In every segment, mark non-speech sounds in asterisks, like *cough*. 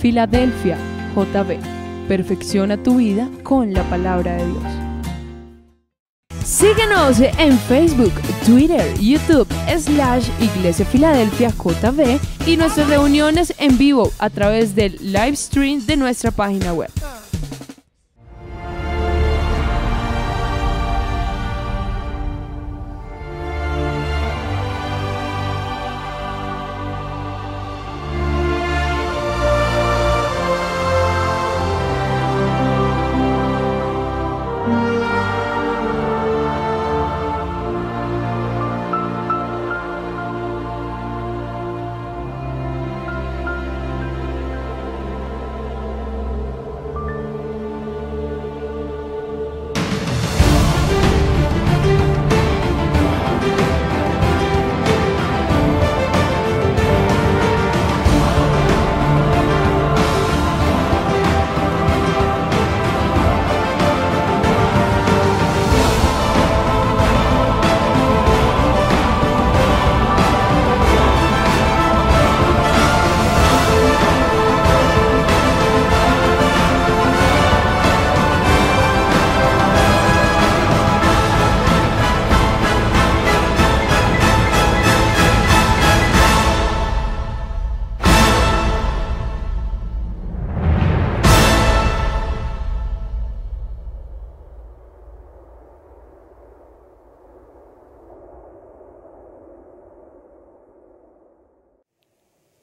Filadelfia, JB. Perfecciona tu vida con la palabra de Dios. Síguenos en Facebook, Twitter, YouTube, slash Iglesia Filadelfia JB y nuestras reuniones en vivo a través del live stream de nuestra página web.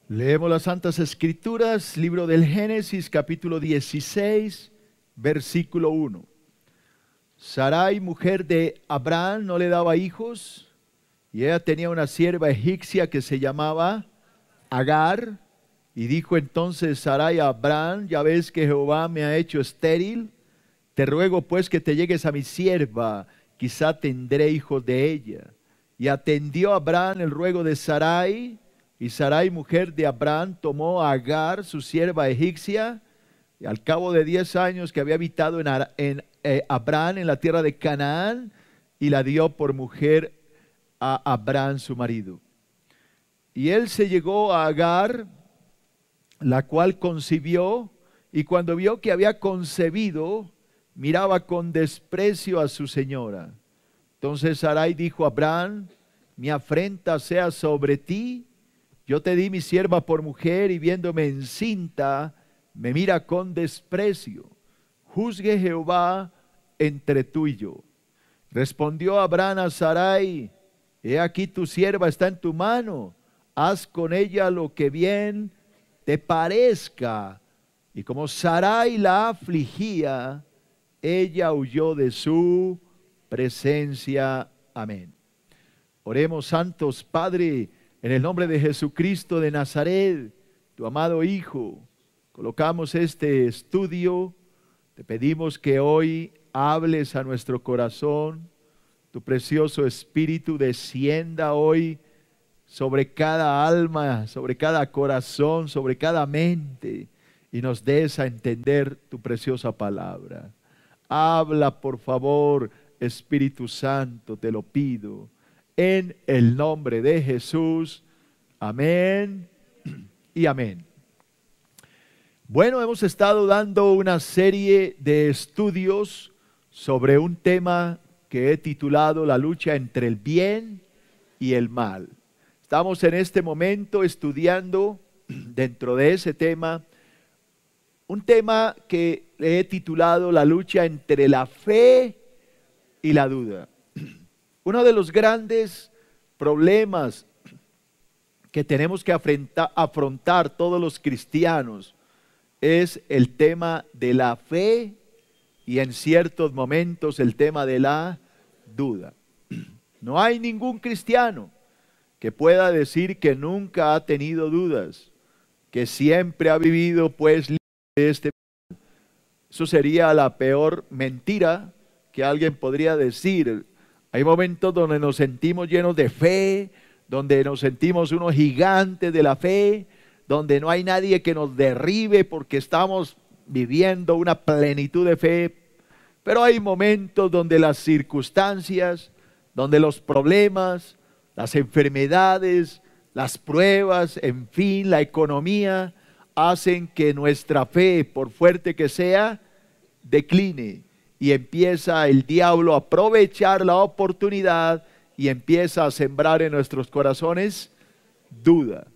Leemos las Santas Escrituras, libro del Génesis, capítulo 16, versículo 1. Sarai, mujer de Abraham, no le daba hijos, y ella tenía una sierva egipcia que se llamaba Agar, y dijo entonces Sarai a Abraham, ya ves que Jehová me ha hecho estéril, te ruego pues que te llegues a mi sierva, quizá tendré hijos de ella. Y atendió Abraham el ruego de Sarai, y Sarai, mujer de Abraham, tomó a Agar, su sierva egipcia, y al cabo de diez años que había habitado en, en eh, en la tierra de Canaán, y la dio por mujer a Abraham, su marido. Y él se llegó a Agar, la cual concibió, y cuando vio que había concebido, miraba con desprecio a su señora. Entonces Sarai dijo a Abraham, mi afrenta sea sobre ti yo te di mi sierva por mujer y viéndome encinta, me mira con desprecio. Juzgue Jehová entre tú y yo. Respondió Abraham a Sarai, he aquí tu sierva está en tu mano, haz con ella lo que bien te parezca. Y como Sarai la afligía, ella huyó de su presencia. Amén. Oremos, santos Padre en el nombre de Jesucristo de Nazaret, tu amado Hijo, colocamos este estudio. Te pedimos que hoy hables a nuestro corazón. Tu precioso Espíritu descienda hoy sobre cada alma, sobre cada corazón, sobre cada mente y nos des a entender tu preciosa palabra. Habla, por favor, Espíritu Santo, te lo pido en el nombre de Jesús. Amén y amén. Bueno, hemos estado dando una serie de estudios sobre un tema que he titulado La lucha entre el bien y el mal. Estamos en este momento estudiando dentro de ese tema un tema que he titulado La lucha entre la fe y la duda. Uno de los grandes problemas que tenemos que afrontar todos los cristianos es el tema de la fe y en ciertos momentos el tema de la duda. No hay ningún cristiano que pueda decir que nunca ha tenido dudas, que siempre ha vivido pues de este eso sería la peor mentira que alguien podría decir hay momentos donde nos sentimos llenos de fe, donde nos sentimos unos gigantes de la fe, donde no hay nadie que nos derribe porque estamos viviendo una plenitud de fe. Pero hay momentos donde las circunstancias, donde los problemas, las enfermedades, las pruebas, en fin, la economía, hacen que nuestra fe, por fuerte que sea, decline y empieza el diablo a aprovechar la oportunidad y empieza a sembrar en nuestros corazones duda.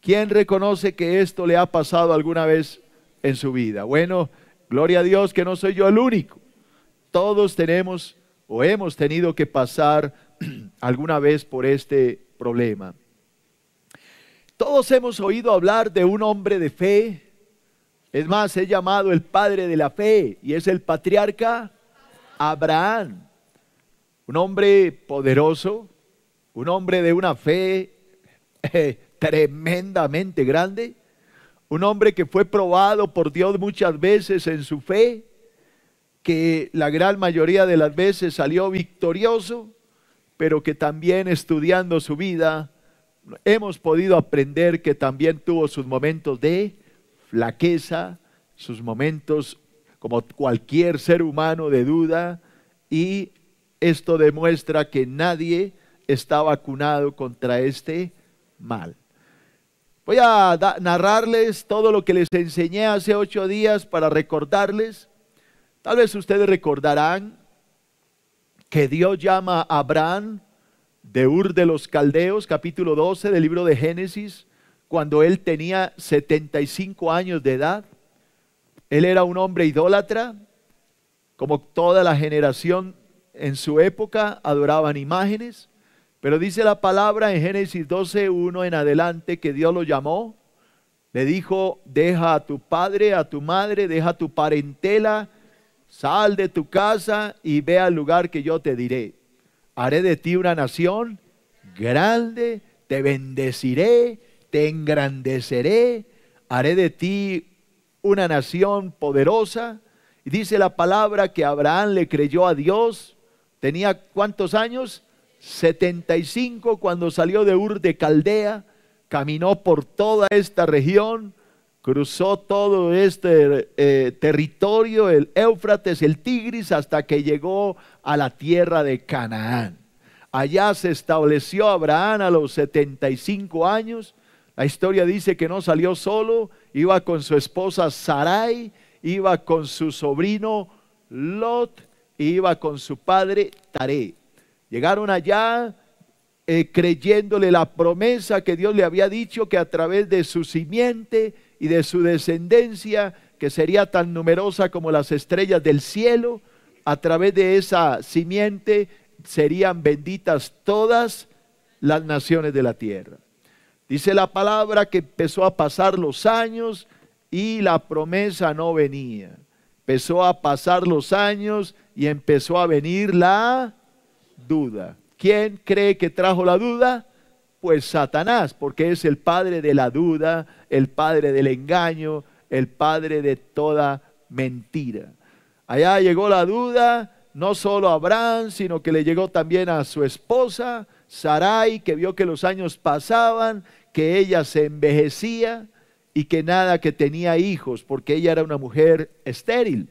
¿Quién reconoce que esto le ha pasado alguna vez en su vida? Bueno, gloria a Dios que no soy yo el único. Todos tenemos o hemos tenido que pasar *clears throat* alguna vez por este problema. Todos hemos oído hablar de un hombre de fe es más, es llamado el padre de la fe y es el patriarca Abraham, un hombre poderoso, un hombre de una fe eh, tremendamente grande, un hombre que fue probado por Dios muchas veces en su fe, que la gran mayoría de las veces salió victorioso, pero que también estudiando su vida hemos podido aprender que también tuvo sus momentos de flaqueza, sus momentos como cualquier ser humano de duda y esto demuestra que nadie está vacunado contra este mal. Voy a narrarles todo lo que les enseñé hace ocho días para recordarles. Tal vez ustedes recordarán que Dios llama a Abraham de Ur de los Caldeos, capítulo 12 del libro de Génesis, cuando él tenía 75 años de edad. Él era un hombre idólatra, como toda la generación en su época adoraban imágenes, pero dice la palabra en Génesis 12.1 en adelante que Dios lo llamó, le dijo, deja a tu padre, a tu madre, deja a tu parentela, sal de tu casa y ve al lugar que yo te diré. Haré de ti una nación grande, te bendeciré te engrandeceré, haré de ti una nación poderosa. Y dice la palabra que Abraham le creyó a Dios. Tenía cuántos años? 75 cuando salió de Ur de Caldea, caminó por toda esta región, cruzó todo este eh, territorio, el Éufrates, el Tigris, hasta que llegó a la tierra de Canaán. Allá se estableció Abraham a los 75 años la historia dice que no salió solo, iba con su esposa Sarai, iba con su sobrino Lot, iba con su padre Taré. Llegaron allá eh, creyéndole la promesa que Dios le había dicho que a través de su simiente y de su descendencia, que sería tan numerosa como las estrellas del cielo, a través de esa simiente serían benditas todas las naciones de la tierra. Dice la palabra que empezó a pasar los años y la promesa no venía. Empezó a pasar los años y empezó a venir la duda. ¿Quién cree que trajo la duda? Pues Satanás, porque es el padre de la duda, el padre del engaño, el padre de toda mentira. Allá llegó la duda, no solo a Abraham, sino que le llegó también a su esposa, Sarai, que vio que los años pasaban que ella se envejecía y que nada, que tenía hijos, porque ella era una mujer estéril.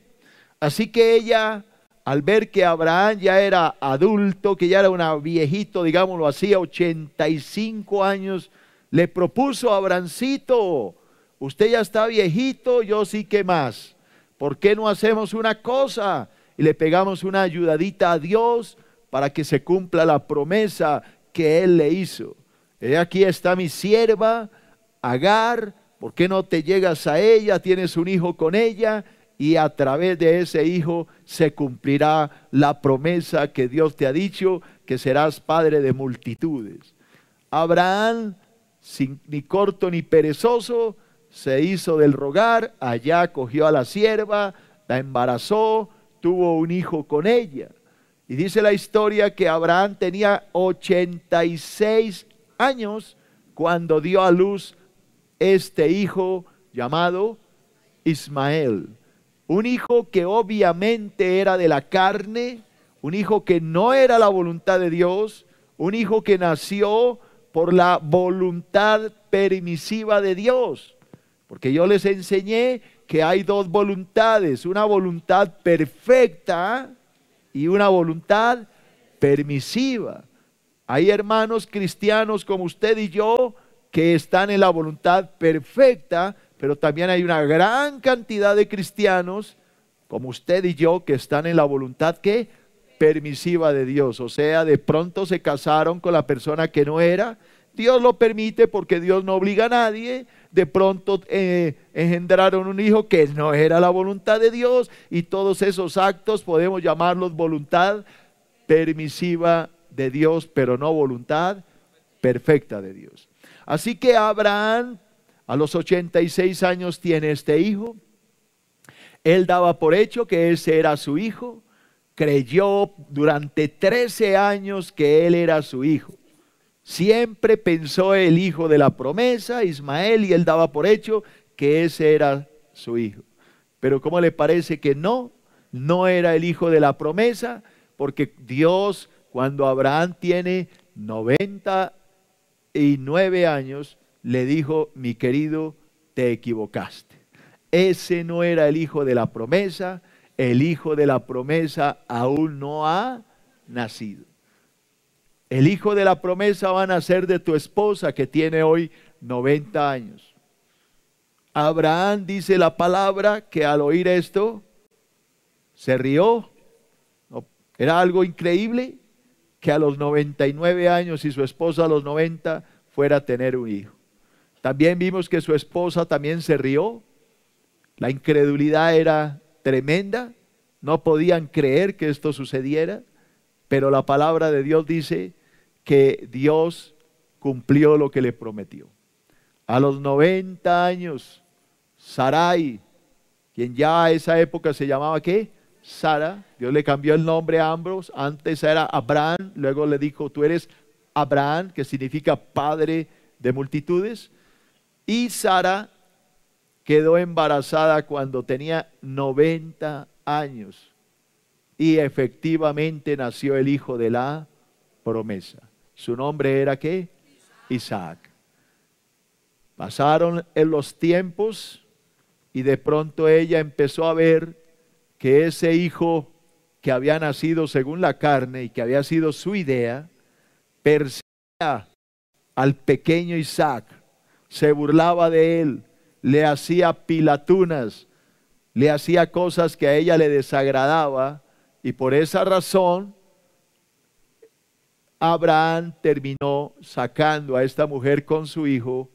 Así que ella, al ver que Abraham ya era adulto, que ya era un viejito, digámoslo así, 85 años, le propuso a Abrancito, usted ya está viejito, yo sí que más. ¿Por qué no hacemos una cosa? Y le pegamos una ayudadita a Dios para que se cumpla la promesa que Él le hizo aquí está mi sierva, Agar, ¿por qué no te llegas a ella? Tienes un hijo con ella y a través de ese hijo se cumplirá la promesa que Dios te ha dicho, que serás padre de multitudes. Abraham, sin, ni corto ni perezoso, se hizo del rogar, allá cogió a la sierva, la embarazó, tuvo un hijo con ella. Y dice la historia que Abraham tenía 86 años cuando dio a luz este hijo llamado Ismael. Un hijo que obviamente era de la carne, un hijo que no era la voluntad de Dios, un hijo que nació por la voluntad permisiva de Dios. Porque yo les enseñé que hay dos voluntades, una voluntad perfecta y una voluntad permisiva. Hay hermanos cristianos como usted y yo que están en la voluntad perfecta, pero también hay una gran cantidad de cristianos como usted y yo que están en la voluntad que permisiva de Dios, o sea, de pronto se casaron con la persona que no era, Dios lo permite porque Dios no obliga a nadie, de pronto eh, engendraron un hijo que no era la voluntad de Dios y todos esos actos podemos llamarlos voluntad permisiva de Dios, pero no voluntad perfecta de Dios. Así que Abraham a los 86 años tiene este hijo. Él daba por hecho que ese era su hijo. Creyó durante 13 años que él era su hijo. Siempre pensó el hijo de la promesa, Ismael, y él daba por hecho que ese era su hijo. Pero ¿cómo le parece que no? No era el hijo de la promesa, porque Dios cuando Abraham tiene 99 años, le dijo, mi querido, te equivocaste. Ese no era el hijo de la promesa, el hijo de la promesa aún no ha nacido. El hijo de la promesa va a nacer de tu esposa que tiene hoy 90 años. Abraham dice la palabra que al oír esto se rió. Era algo increíble que a los 99 años y su esposa a los 90 fuera a tener un hijo. También vimos que su esposa también se rió. La incredulidad era tremenda. No podían creer que esto sucediera. Pero la palabra de Dios dice que Dios cumplió lo que le prometió. A los 90 años, Sarai, quien ya a esa época se llamaba qué? Sara. Dios le cambió el nombre a ambos. Antes era Abraham, luego le dijo, tú eres Abraham, que significa padre de multitudes. Y Sara quedó embarazada cuando tenía 90 años. Y efectivamente nació el hijo de la promesa. Su nombre era qué? Isaac. Pasaron los tiempos y de pronto ella empezó a ver que ese hijo que había nacido según la carne y que había sido su idea, perseguía al pequeño Isaac, se burlaba de él, le hacía pilatunas, le hacía cosas que a ella le desagradaba y por esa razón Abraham terminó sacando a esta mujer con su hijo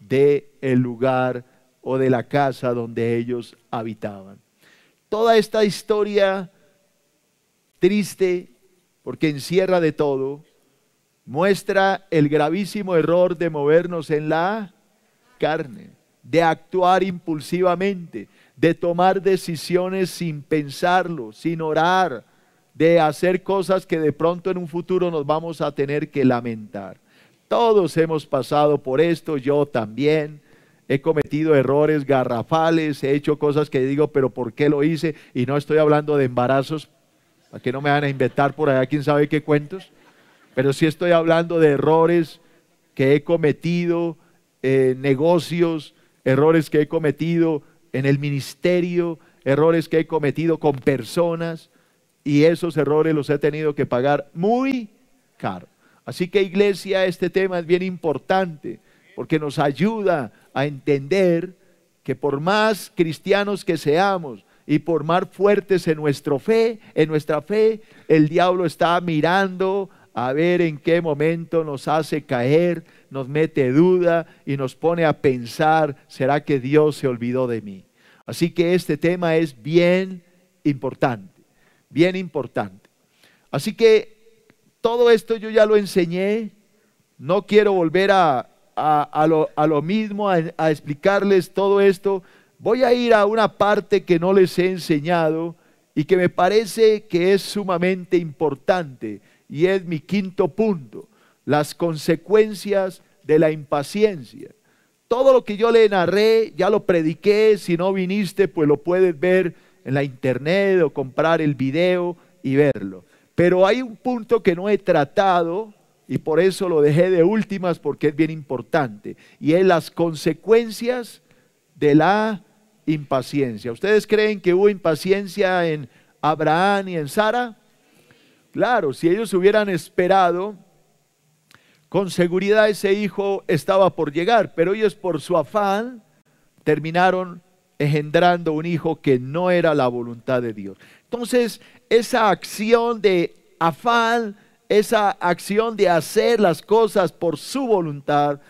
de el lugar o de la casa donde ellos habitaban toda esta historia triste, porque encierra de todo, muestra el gravísimo error de movernos en la carne, de actuar impulsivamente, de tomar decisiones sin pensarlo, sin orar, de hacer cosas que de pronto en un futuro nos vamos a tener que lamentar. Todos hemos pasado por esto, yo también he cometido errores garrafales, he hecho cosas que digo, pero ¿por qué lo hice? Y no estoy hablando de embarazos, para que no me van a inventar por allá quién sabe qué cuentos, pero sí estoy hablando de errores que he cometido, eh, negocios, errores que he cometido en el ministerio, errores que he cometido con personas, y esos errores los he tenido que pagar muy caro. Así que iglesia, este tema es bien importante porque nos ayuda a entender que por más cristianos que seamos y por más fuertes en nuestra fe, en nuestra fe, el diablo está mirando a ver en qué momento nos hace caer, nos mete duda y nos pone a pensar, ¿será que Dios se olvidó de mí? Así que este tema es bien importante, bien importante. Así que todo esto yo ya lo enseñé, no quiero volver a a, lo, mismo, a, a explicarles todo esto, voy a ir a una parte que no les he enseñado y que me parece que es sumamente importante, y es mi quinto punto, las consecuencias de la impaciencia. Todo lo que yo le narré, ya lo prediqué, si no viniste, pues lo puedes ver en la internet o comprar el video y verlo. Pero hay un punto que no he tratado y por eso lo dejé de últimas porque es bien importante. Y es las consecuencias de la impaciencia. ¿Ustedes creen que hubo impaciencia en Abraham y en Sara? Claro, si ellos hubieran esperado, con seguridad ese hijo estaba por llegar, pero ellos por su afán terminaron engendrando un hijo que no era la voluntad de Dios. Entonces, esa acción de afán, esa acción de hacer las cosas por su voluntad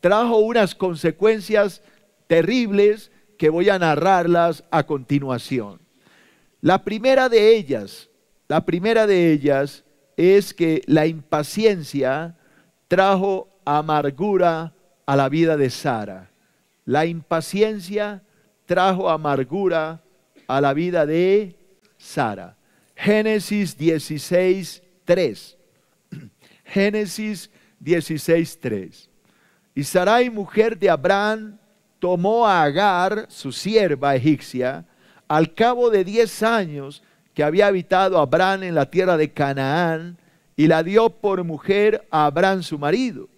trajo unas consecuencias terribles que voy a narrarlas a continuación. La primera de ellas, la primera de ellas es que la impaciencia trajo amargura a la vida de Sara. La impaciencia trajo amargura a la vida de Sara. Génesis 16.3 Génesis 16:3. Y Sarai, mujer de Abraham, tomó a Agar, su sierva egipcia, al cabo de diez años que había habitado Abraham en la tierra de Canaán, y la dio por mujer a Abraham su marido.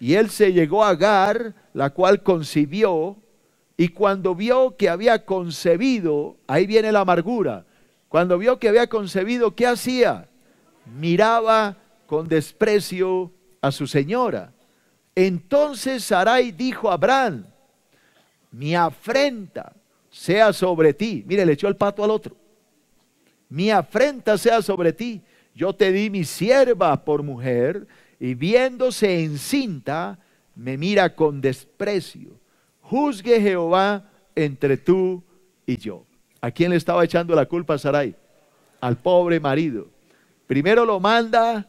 Y él se llegó a Agar, la cual concibió, y cuando vio que había concebido, ahí viene la amargura, cuando vio que había concebido, ¿qué hacía? Miraba con desprecio a su señora. Entonces Sarai dijo a Abraham, mi afrenta sea sobre ti. Mire, le echó el pato al otro. Mi afrenta sea sobre ti. Yo te di mi sierva por mujer y viéndose encinta, me mira con desprecio. Juzgue Jehová entre tú y yo. ¿A quién le estaba echando la culpa a Sarai? Al pobre marido. Primero lo manda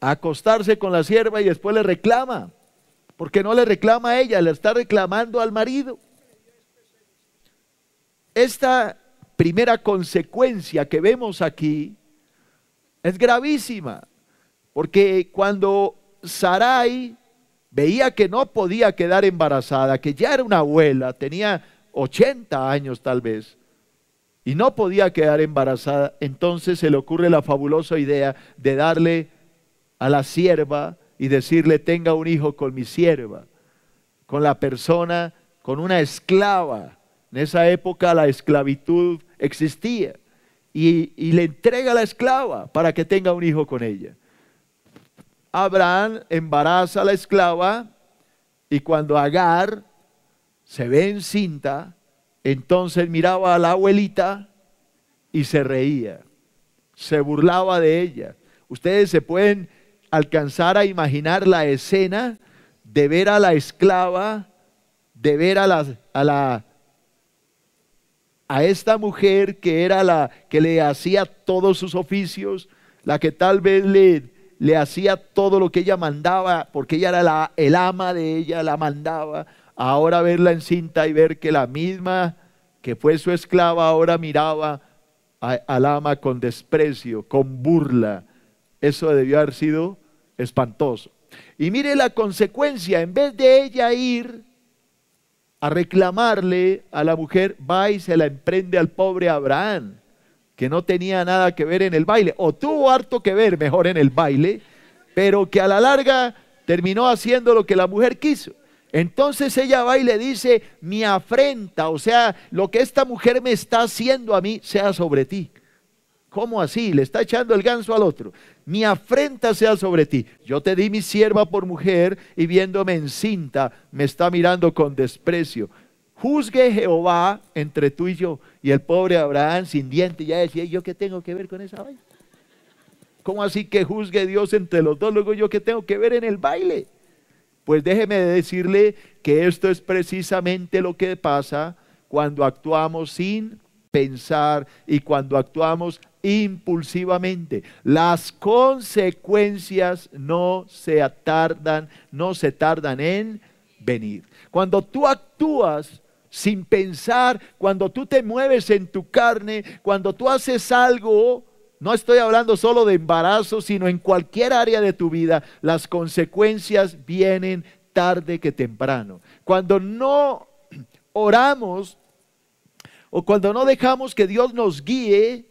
acostarse con la sierva y después le reclama. Porque no le reclama a ella, le está reclamando al marido. Esta primera consecuencia que vemos aquí es gravísima. Porque cuando Sarai veía que no podía quedar embarazada, que ya era una abuela, tenía 80 años tal vez, y no podía quedar embarazada, entonces se le ocurre la fabulosa idea de darle a la sierva y decirle, tenga un hijo con mi sierva, con la persona, con una esclava. En esa época la esclavitud existía. Y, le entrega a la esclava para que tenga un hijo con ella. Abraham embaraza a la esclava y cuando Agar se ve encinta, entonces miraba a la abuelita y se reía, se burlaba de ella. Ustedes se pueden alcanzar a imaginar la escena de ver a la esclava, de ver a la, a la a esta mujer que era la que le hacía todos sus oficios, la que tal vez le, le hacía todo lo que ella mandaba, porque ella era la, el ama de ella, la mandaba, ahora verla en cinta y ver que la misma que fue su esclava ahora miraba al ama con desprecio, con burla. Eso debió haber sido espantoso. Y mire la consecuencia, en vez de ella ir a reclamarle a la mujer, va y se la emprende al pobre Abraham, que no tenía nada que ver en el baile, o tuvo harto que ver mejor en el baile, pero que a la larga terminó haciendo lo que la mujer quiso. Entonces ella va y le dice, mi afrenta, o sea, lo que esta mujer me está haciendo a mí, sea sobre ti. ¿Cómo así? Le está echando el ganso al otro. Mi afrenta sea sobre ti. Yo te di mi sierva por mujer y viéndome encinta me está mirando con desprecio. Juzgue Jehová entre tú y yo. Y el pobre Abraham sin diente ya decía, ¿yo qué tengo que ver con esa vaina? ¿Cómo así que juzgue Dios entre los dos? Luego yo qué tengo que ver en el baile. Pues déjeme decirle que esto es precisamente lo que pasa cuando actuamos sin pensar y cuando actuamos impulsivamente. Las consecuencias no se tardan, no se tardan en venir. Cuando tú actúas sin pensar, cuando tú te mueves en tu carne, cuando tú haces algo, no estoy hablando solo de embarazo, sino en cualquier área de tu vida, las consecuencias vienen tarde que temprano. Cuando no oramos o cuando no dejamos que Dios nos guíe,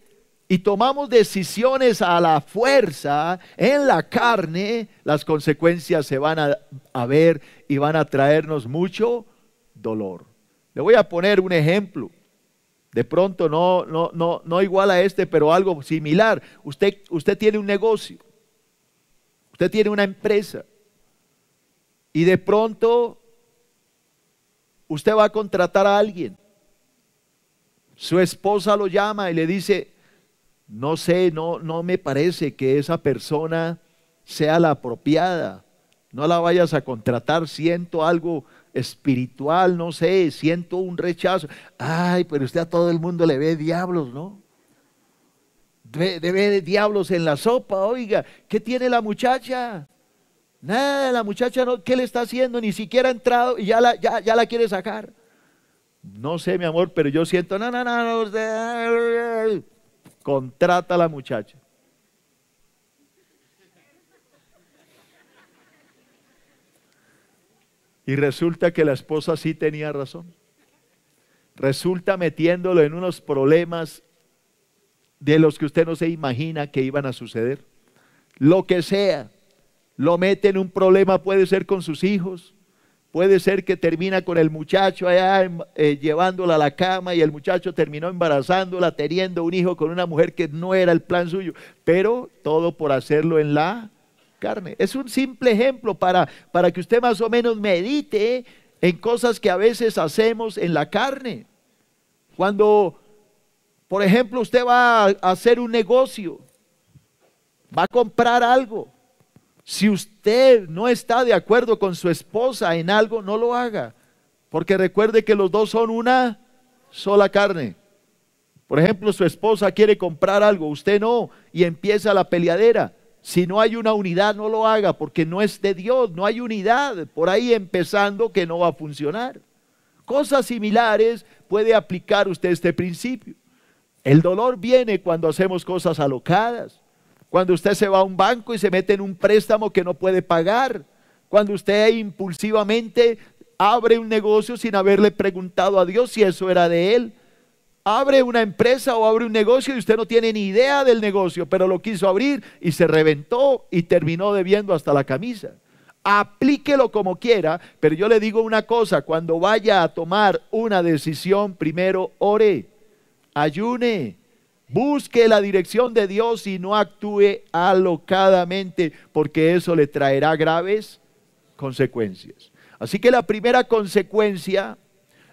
y tomamos decisiones a la fuerza, en la carne, las consecuencias se van a, ver y van a traernos mucho dolor. Le voy a poner un ejemplo. De pronto no, no, no, no igual a este, pero algo similar. Usted, usted tiene un negocio, usted tiene una empresa y de pronto usted va a contratar a alguien. Su esposa lo llama y le dice, no sé, no, no me parece que esa persona sea la apropiada. No la vayas a contratar, siento algo espiritual, no sé, siento un rechazo. Ay, pero usted a todo el mundo le ve diablos, ¿no? Debe de diablos en la sopa, oiga, ¿qué tiene la muchacha? Nada, la muchacha no, ¿qué le está haciendo? Ni siquiera ha entrado y ya la, ya, ya la quiere sacar. No sé, mi amor, pero yo siento, no, no, no, no. Contrata a la muchacha. Y resulta que la esposa sí tenía razón. Resulta metiéndolo en unos problemas de los que usted no se imagina que iban a suceder. Lo que sea, lo mete en un problema, puede ser con sus hijos, Puede ser que termina con el muchacho allá em, eh, llevándola a la cama y el muchacho terminó embarazándola, teniendo un hijo con una mujer que no era el plan suyo, pero todo por hacerlo en la carne. Es un simple ejemplo para, para que usted más o menos medite en cosas que a veces hacemos en la carne. Cuando, por ejemplo, usted va a hacer un negocio, va a comprar algo si usted no está de acuerdo con su esposa en algo, no lo haga. Porque recuerde que los dos son una sola carne. Por ejemplo, su esposa quiere comprar algo, usted no, y empieza la peleadera. Si no hay una unidad, no lo haga, porque no es de Dios, no hay unidad. Por ahí empezando que no va a funcionar. Cosas similares puede aplicar usted este principio. El dolor viene cuando hacemos cosas alocadas, cuando usted se va a un banco y se mete en un préstamo que no puede pagar, cuando usted impulsivamente abre un negocio sin haberle preguntado a Dios si eso era de él, abre una empresa o abre un negocio y usted no tiene ni idea del negocio, pero lo quiso abrir y se reventó y terminó debiendo hasta la camisa. Aplíquelo como quiera, pero yo le digo una cosa, cuando vaya a tomar una decisión, primero ore, ayune, Busque la dirección de Dios y no actúe alocadamente, porque eso le traerá graves consecuencias. Así que la primera consecuencia,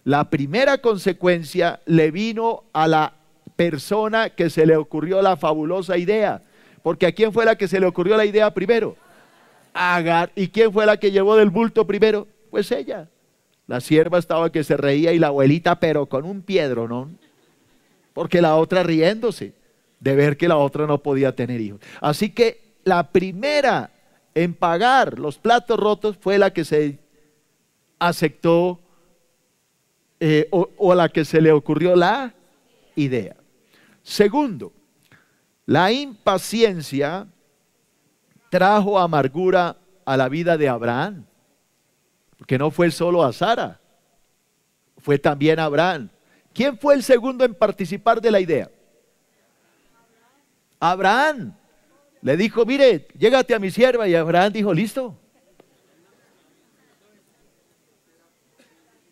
la primera consecuencia le vino a la persona que se le ocurrió la fabulosa idea. Porque ¿a quién fue la que se le ocurrió la idea primero? Agar. ¿Y quién fue la que llevó del bulto primero? Pues ella. La sierva estaba que se reía y la abuelita, pero con un piedro, ¿no? porque la otra riéndose de ver que la otra no podía tener hijos. Así que la primera en pagar los platos rotos fue la que se aceptó eh, o, o la que se le ocurrió la idea. Segundo, la impaciencia trajo amargura a la vida de Abraham, porque no fue solo a Sara, fue también a Abraham. ¿Quién fue el segundo en participar de la idea? Abraham. Le dijo, mire, llégate a mi sierva. Y Abraham dijo, listo.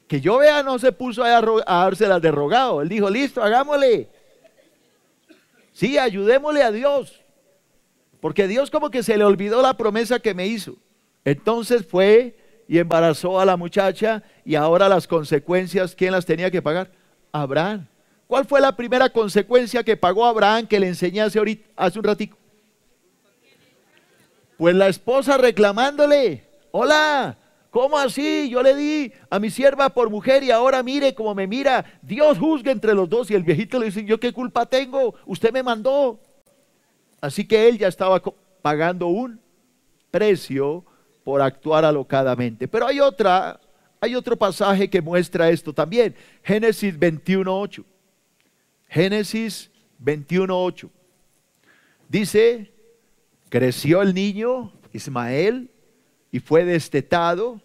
Que yo vea, no se puso a, a dárselas de rogado. Él dijo, listo, hagámosle. Sí, ayudémosle a Dios. Porque Dios como que se le olvidó la promesa que me hizo. Entonces fue y embarazó a la muchacha y ahora las consecuencias, ¿quién las tenía que pagar? Abraham. ¿Cuál fue la primera consecuencia que pagó Abraham que le enseñase hace, ahorita, hace un ratico? Pues la esposa reclamándole, hola, ¿cómo así? Yo le di a mi sierva por mujer y ahora mire cómo me mira. Dios juzga entre los dos y el viejito le dice, yo qué culpa tengo, usted me mandó. Así que él ya estaba pagando un precio por actuar alocadamente. Pero hay otra hay otro pasaje que muestra esto también. Génesis 21.8. Génesis 21.8. Dice, creció el niño Ismael y fue destetado.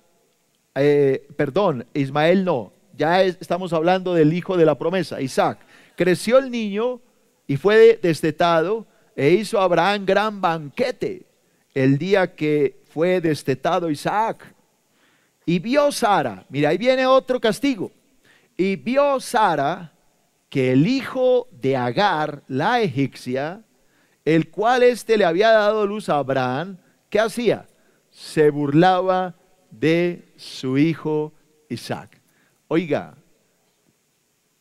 Eh, perdón, Ismael no. Ya estamos hablando del hijo de la promesa, Isaac. Creció el niño y fue destetado e hizo Abraham gran banquete el día que fue destetado Isaac y vio Sara, mira, ahí viene otro castigo. Y vio Sara que el hijo de Agar, la egipcia, el cual éste le había dado luz a Abraham, ¿qué hacía? Se burlaba de su hijo Isaac. Oiga,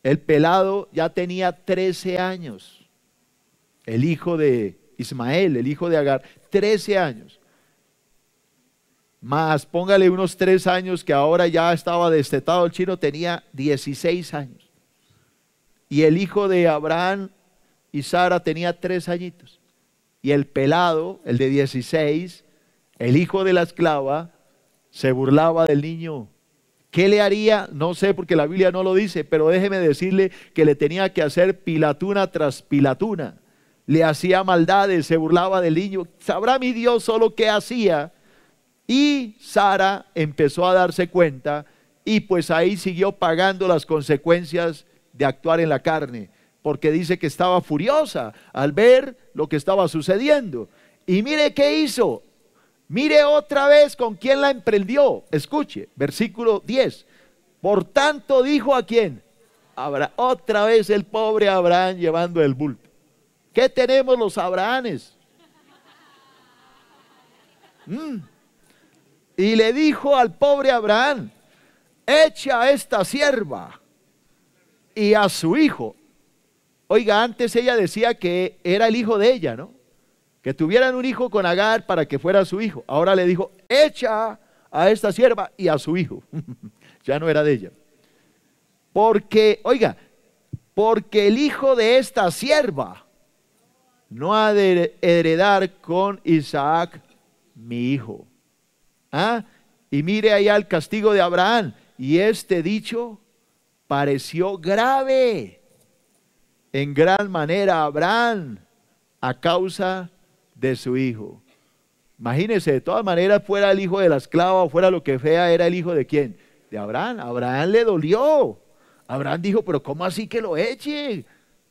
el pelado ya tenía 13 años, el hijo de Ismael, el hijo de Agar, 13 años. Más, póngale unos tres años que ahora ya estaba destetado el chino, tenía 16 años. Y el hijo de Abraham y Sara tenía tres añitos. Y el pelado, el de 16, el hijo de la esclava, se burlaba del niño. ¿Qué le haría? No sé porque la Biblia no lo dice, pero déjeme decirle que le tenía que hacer pilatuna tras pilatuna. Le hacía maldades, se burlaba del niño. ¿Sabrá mi Dios solo qué hacía y Sara empezó a darse cuenta y pues ahí siguió pagando las consecuencias de actuar en la carne, porque dice que estaba furiosa al ver lo que estaba sucediendo. Y mire qué hizo. Mire otra vez con quién la emprendió. Escuche, versículo 10. Por tanto dijo a quién. habrá otra vez el pobre Abraham llevando el bulto. ¿Qué tenemos los Abrahames? Mm. Y le dijo al pobre Abraham, echa a esta sierva y a su hijo. Oiga, antes ella decía que era el hijo de ella, ¿no? Que tuvieran un hijo con Agar para que fuera su hijo. Ahora le dijo, echa a esta sierva y a su hijo. *laughs* ya no era de ella. Porque, oiga, porque el hijo de esta sierva no ha de heredar con Isaac mi hijo. ¿Ah? Y mire allá el castigo de Abraham. Y este dicho pareció grave en gran manera a Abraham a causa de su hijo. Imagínense, de todas maneras, fuera el hijo de la esclava o fuera lo que fea, era el hijo de quién? De Abraham. Abraham le dolió. Abraham dijo, pero ¿cómo así que lo eche?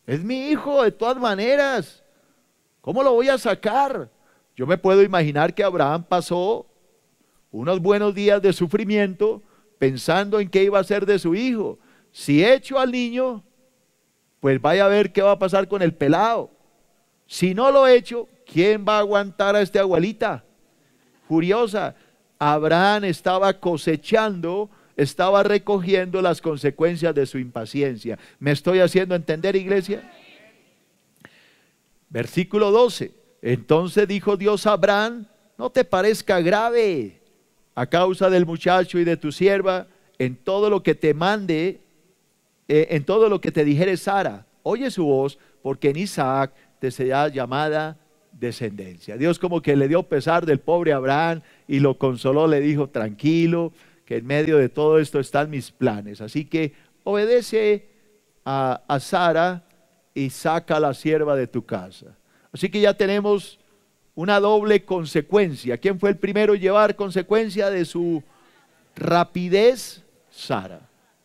Es mi hijo, de todas maneras. ¿Cómo lo voy a sacar? Yo me puedo imaginar que Abraham pasó unos buenos días de sufrimiento pensando en qué iba a hacer de su hijo. Si echo al niño, pues vaya a ver qué va a pasar con el pelado. Si no lo echo, ¿quién va a aguantar a esta abuelita? Furiosa Abraham estaba cosechando, estaba recogiendo las consecuencias de su impaciencia. ¿Me estoy haciendo entender, iglesia? Versículo 12. Entonces dijo Dios a Abraham, no te parezca grave a causa del muchacho y de tu sierva, en todo lo que te mande, eh, en todo lo que te dijere Sara, oye su voz, porque en Isaac te será llamada descendencia. Dios como que le dio pesar del pobre Abraham y lo consoló, le dijo, tranquilo, que en medio de todo esto están mis planes. Así que obedece a, a Sara y saca la sierva de tu casa. Así que ya tenemos una doble consecuencia. ¿Quién fue el primero en llevar consecuencia de su rapidez? Sara,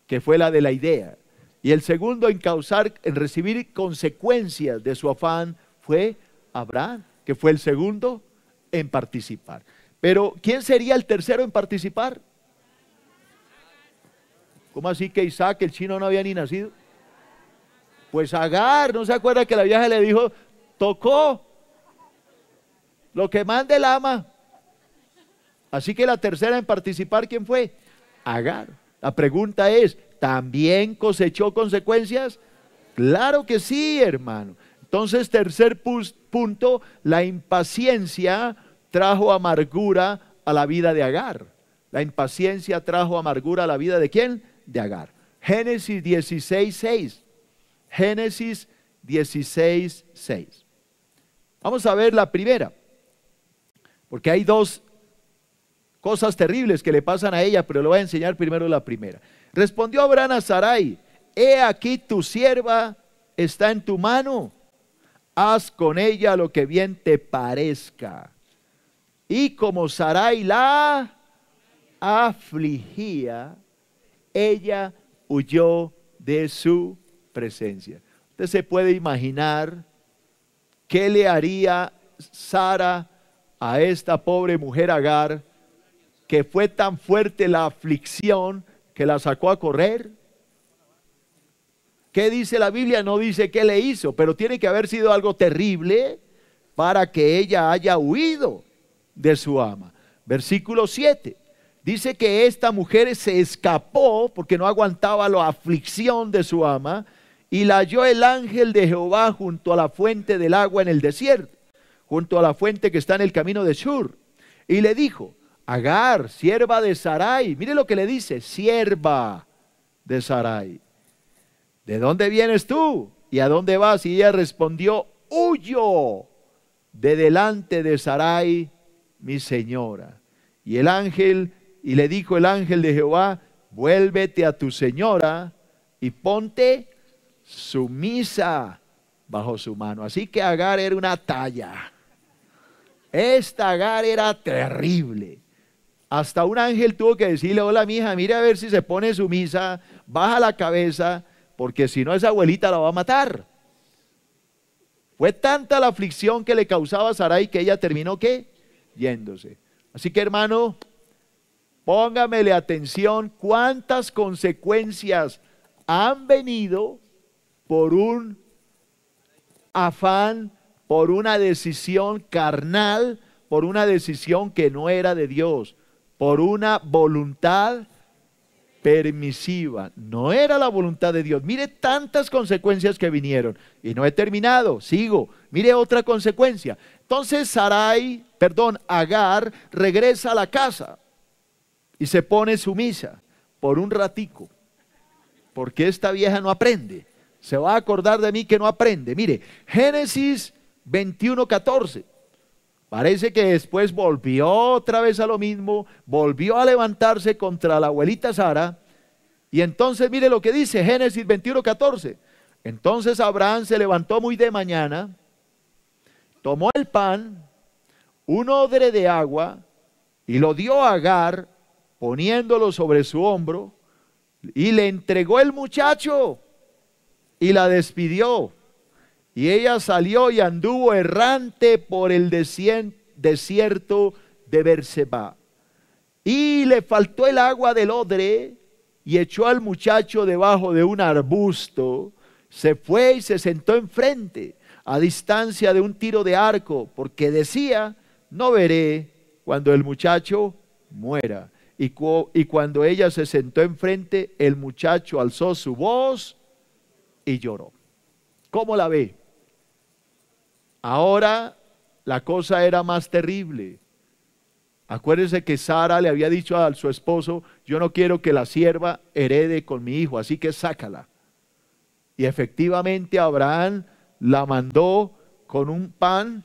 que fue la de la idea. Y el segundo en causar, en recibir consecuencias de su afán fue Abraham, que fue el segundo en participar. Pero ¿quién sería el tercero en participar? ¿Cómo así que Isaac, el chino, no había ni nacido? Pues Agar, ¿no se acuerda que la vieja le dijo, tocó lo que mande el ama. Así que la tercera en participar, ¿quién fue? Agar. La pregunta es, ¿también cosechó consecuencias? Claro que sí, hermano. Entonces, tercer punto, la impaciencia trajo amargura a la vida de Agar. La impaciencia trajo amargura a la vida de quién? De Agar. Génesis 16.6 Génesis 16, Vamos a ver la primera. Porque hay dos cosas terribles que le pasan a ella, pero lo voy a enseñar primero la primera. Respondió Abraham a Sarai, he aquí tu sierva está en tu mano, haz con ella lo que bien te parezca. Y como Sarai la afligía, ella huyó de su presencia. Usted se puede imaginar qué le haría Sara a esta pobre mujer Agar, que fue tan fuerte la aflicción que la sacó a correr. ¿Qué dice la Biblia? No dice qué le hizo, pero tiene que haber sido algo terrible para que ella haya huido de su ama. Versículo 7. Dice que esta mujer se escapó porque no aguantaba la aflicción de su ama y la halló el ángel de Jehová junto a la fuente del agua en el desierto junto a la fuente que está en el camino de Shur. Y le dijo, Agar, sierva de Sarai. Mire lo que le dice, sierva de Sarai. ¿De dónde vienes tú? ¿Y a dónde vas? Y ella respondió, huyo de delante de Sarai, mi señora. Y el ángel, y le dijo el ángel de Jehová, vuélvete a tu señora y ponte sumisa bajo su mano. Así que Agar era una talla. Esta Agar era terrible. Hasta un ángel tuvo que decirle, hola mija, mire a ver si se pone sumisa, baja la cabeza, porque si no esa abuelita la va a matar. Fue tanta la aflicción que le causaba a Sarai que ella terminó qué? Yéndose. Así que hermano, póngamele atención cuántas consecuencias han venido por un afán por una decisión carnal, por una decisión que no era de Dios, por una voluntad permisiva. No era la voluntad de Dios. Mire tantas consecuencias que vinieron. Y no he terminado, sigo. Mire otra consecuencia. Entonces Sarai, perdón, Agar regresa a la casa y se pone sumisa por un ratico. Porque esta vieja no aprende. Se va a acordar de mí que no aprende. Mire, Génesis 21:14. Parece que después volvió otra vez a lo mismo, volvió a levantarse contra la abuelita Sara. Y entonces mire lo que dice Génesis 21:14. Entonces Abraham se levantó muy de mañana, tomó el pan, un odre de agua, y lo dio a Agar, poniéndolo sobre su hombro, y le entregó el muchacho, y la despidió. Y ella salió y anduvo errante por el desierto de Berseba. Y le faltó el agua del odre y echó al muchacho debajo de un arbusto. Se fue y se sentó enfrente, a distancia de un tiro de arco, porque decía, no veré cuando el muchacho muera. Y, y cuando ella se sentó enfrente, el muchacho alzó su voz y lloró. ¿Cómo la ve? Ahora la cosa era más terrible. Acuérdense que Sara le había dicho a su esposo, yo no quiero que la sierva herede con mi hijo, así que sácala. Y efectivamente Abraham la mandó con un pan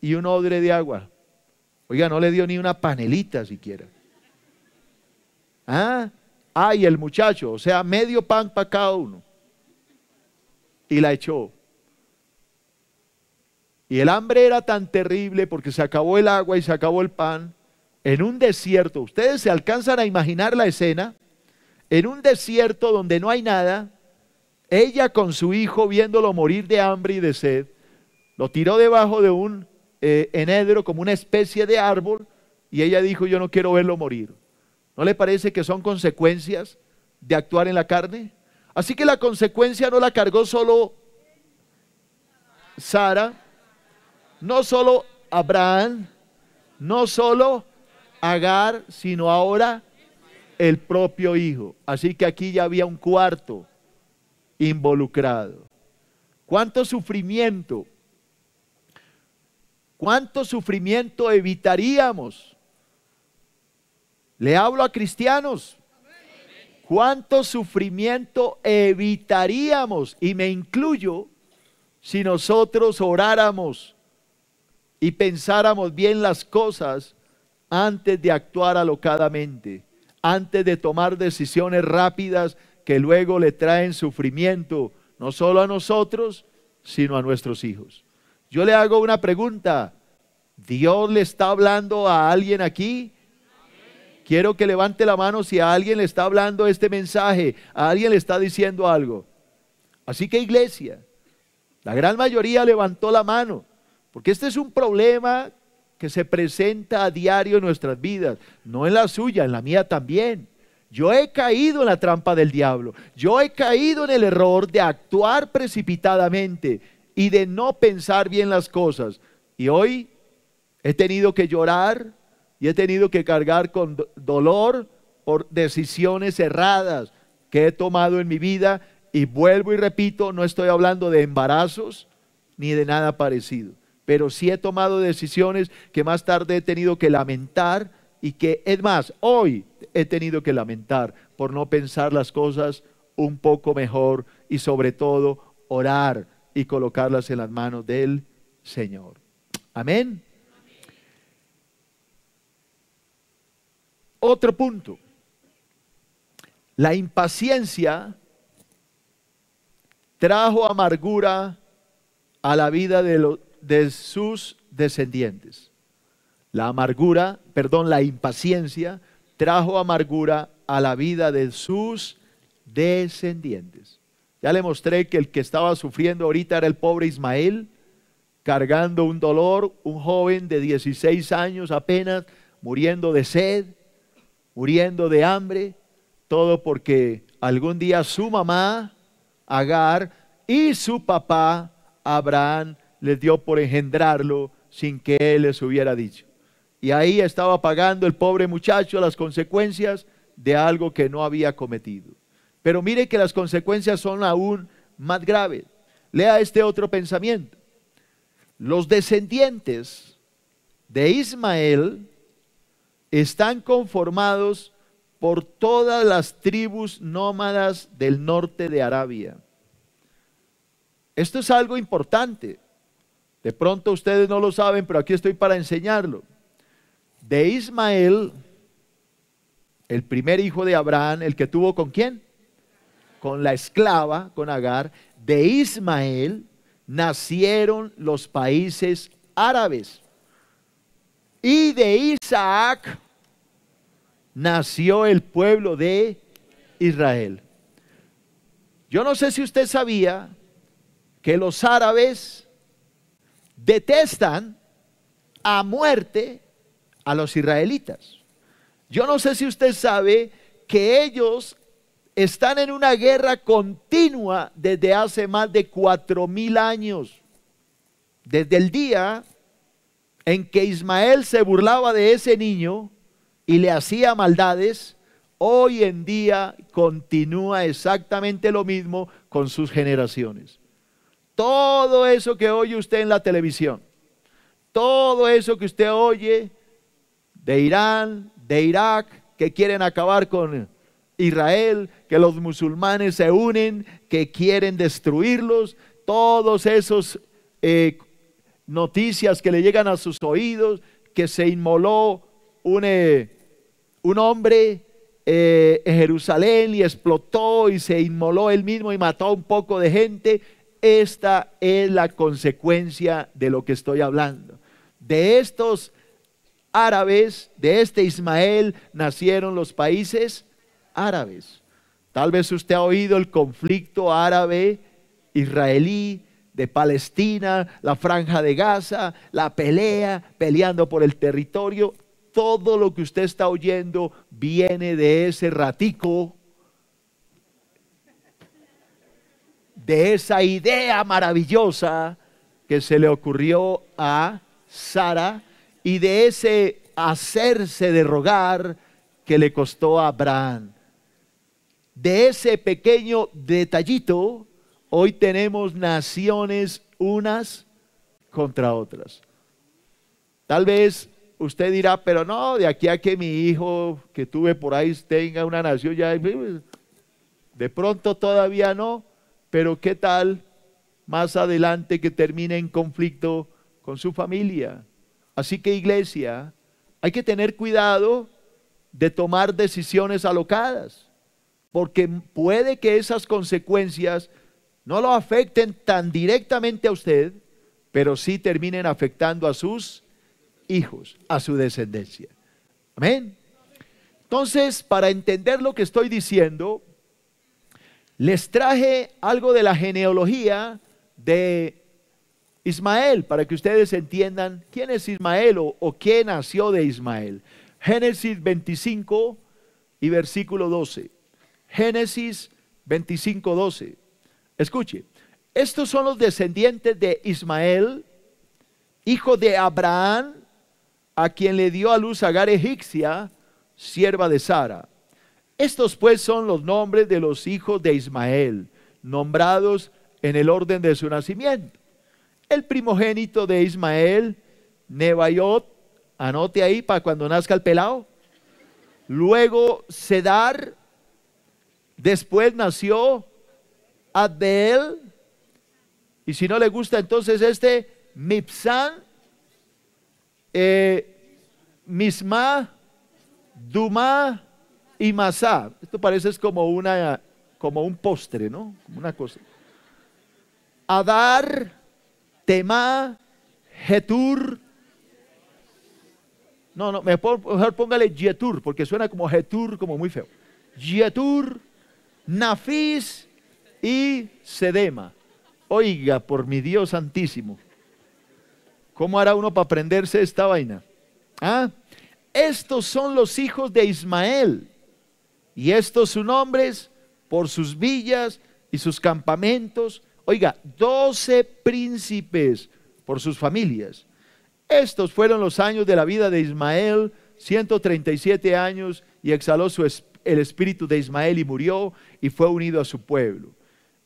y un odre de agua. Oiga, no le dio ni una panelita siquiera. Ah, el muchacho, o sea, medio pan para cada uno. Y la echó. Y el hambre era tan terrible porque se acabó el agua y se acabó el pan en un desierto. Ustedes se alcanzan a imaginar la escena. En un desierto donde no hay nada, ella con su hijo viéndolo morir de hambre y de sed, lo tiró debajo de un eh, enedro como una especie de árbol y ella dijo, yo no quiero verlo morir. ¿No le parece que son consecuencias de actuar en la carne? Así que la consecuencia no la cargó solo Sara, no solo Abraham, no solo Agar, sino ahora el propio hijo. Así que aquí ya había un cuarto involucrado. ¿Cuánto sufrimiento? ¿Cuánto sufrimiento evitaríamos? Le hablo a cristianos. ¿Cuánto sufrimiento evitaríamos? Y me incluyo si nosotros oráramos y pensáramos bien las cosas antes de actuar alocadamente, antes de tomar decisiones rápidas que luego le traen sufrimiento, no solo a nosotros, sino a nuestros hijos. Yo le hago una pregunta. ¿Dios le está hablando a alguien aquí? Quiero que levante la mano si a alguien le está hablando este mensaje, a alguien le está diciendo algo. Así que iglesia, la gran mayoría levantó la mano. Porque este es un problema que se presenta a diario en nuestras vidas, no en la suya, en la mía también. Yo he caído en la trampa del diablo, yo he caído en el error de actuar precipitadamente y de no pensar bien las cosas. Y hoy he tenido que llorar y he tenido que cargar con dolor por decisiones erradas que he tomado en mi vida y vuelvo y repito, no estoy hablando de embarazos ni de nada parecido pero sí he tomado decisiones que más tarde he tenido que lamentar y que, es más, hoy he tenido que lamentar por no pensar las cosas un poco mejor y sobre todo orar y colocarlas en las manos del Señor. Amén. Otro punto. La impaciencia trajo amargura a la vida de, los de sus descendientes. La amargura, perdón, la impaciencia trajo amargura a la vida de sus descendientes. Ya le mostré que el que estaba sufriendo ahorita era el pobre Ismael, cargando un dolor, un joven de 16 años apenas, muriendo de sed, muriendo de hambre, todo porque algún día su mamá, Agar, y su papá, Abraham, les dio por engendrarlo sin que él les hubiera dicho. Y ahí estaba pagando el pobre muchacho las consecuencias de algo que no había cometido. Pero mire que las consecuencias son aún más graves. Lea este otro pensamiento. Los descendientes de Ismael están conformados por todas las tribus nómadas del norte de Arabia. Esto es algo importante de pronto ustedes no lo saben, pero aquí estoy para enseñarlo. De Ismael, el primer hijo de Abraham, el que tuvo con quién? Con la esclava, con Agar. De Ismael nacieron los países árabes. Y de Isaac nació el pueblo de Israel. Yo no sé si usted sabía que los árabes detestan a muerte a los israelitas. Yo no sé si usted sabe que ellos están en una guerra continua desde hace más de cuatro mil años, desde el día en que Ismael se burlaba de ese niño y le hacía maldades, hoy en día continúa exactamente lo mismo con sus generaciones. Todo eso que oye usted en la televisión, todo eso que usted oye de Irán, de Irak, que quieren acabar con Israel, que los musulmanes se unen, que quieren destruirlos, todos esos eh, noticias que le llegan a sus oídos, que se inmoló un, eh, hombre eh, en Jerusalén y explotó y se inmoló él mismo y mató a un poco de gente. Esta es la consecuencia de lo que estoy hablando. De estos árabes, de este Ismael, nacieron los países árabes. Tal vez usted ha oído el conflicto árabe israelí de Palestina, la franja de Gaza, la pelea, peleando por el territorio. Todo lo que usted está oyendo viene de ese ratico de esa idea maravillosa que se le ocurrió a Sara y de ese hacerse de rogar que le costó a Abraham. De ese pequeño detallito, hoy tenemos naciones unas contra otras. Tal vez usted dirá, pero no, de aquí a que mi hijo que tuve por ahí tenga una nación ya, de pronto todavía no, pero ¿qué tal más adelante que termine en conflicto con su familia? Así que iglesia, hay que tener cuidado de tomar decisiones alocadas, porque puede que esas consecuencias no lo afecten tan directamente a usted, pero sí terminen afectando a sus hijos, a su descendencia. Amén. Entonces, para entender lo que estoy diciendo, les traje algo de la genealogía de Ismael, para que ustedes entiendan quién es Ismael o, qué nació de Ismael. Génesis 25 y versículo 12. Génesis 25, 12. Escuche, estos son los descendientes de Ismael, hijo de Abraham, a quien le dio a luz Agar egipcia, sierva de Sara. Estos pues son los nombres de los hijos de Ismael, nombrados en el orden de su nacimiento. El primogénito de Ismael, Nebaiot, anote ahí para cuando nazca el pelado. Luego Sedar, después nació Adel, y si no le gusta entonces este, Mipsan, eh, Misma, Duma, y masá. Esto parece como, una, como un postre, ¿no? Como una cosa. Adar, Temá, Getur. No, no, mejor póngale Yetur, porque suena como Getur, como muy feo. Yetur, Nafis y Sedema. Oiga, por mi Dios santísimo. ¿Cómo hará uno para aprenderse esta vaina? ¿Ah? Estos son los hijos de Ismael. Y estos sus nombres por sus villas y sus campamentos. Oiga, doce príncipes por sus familias. Estos fueron los años de la vida de Ismael, 137 años, y exhaló el espíritu de Ismael y murió y fue unido a su pueblo.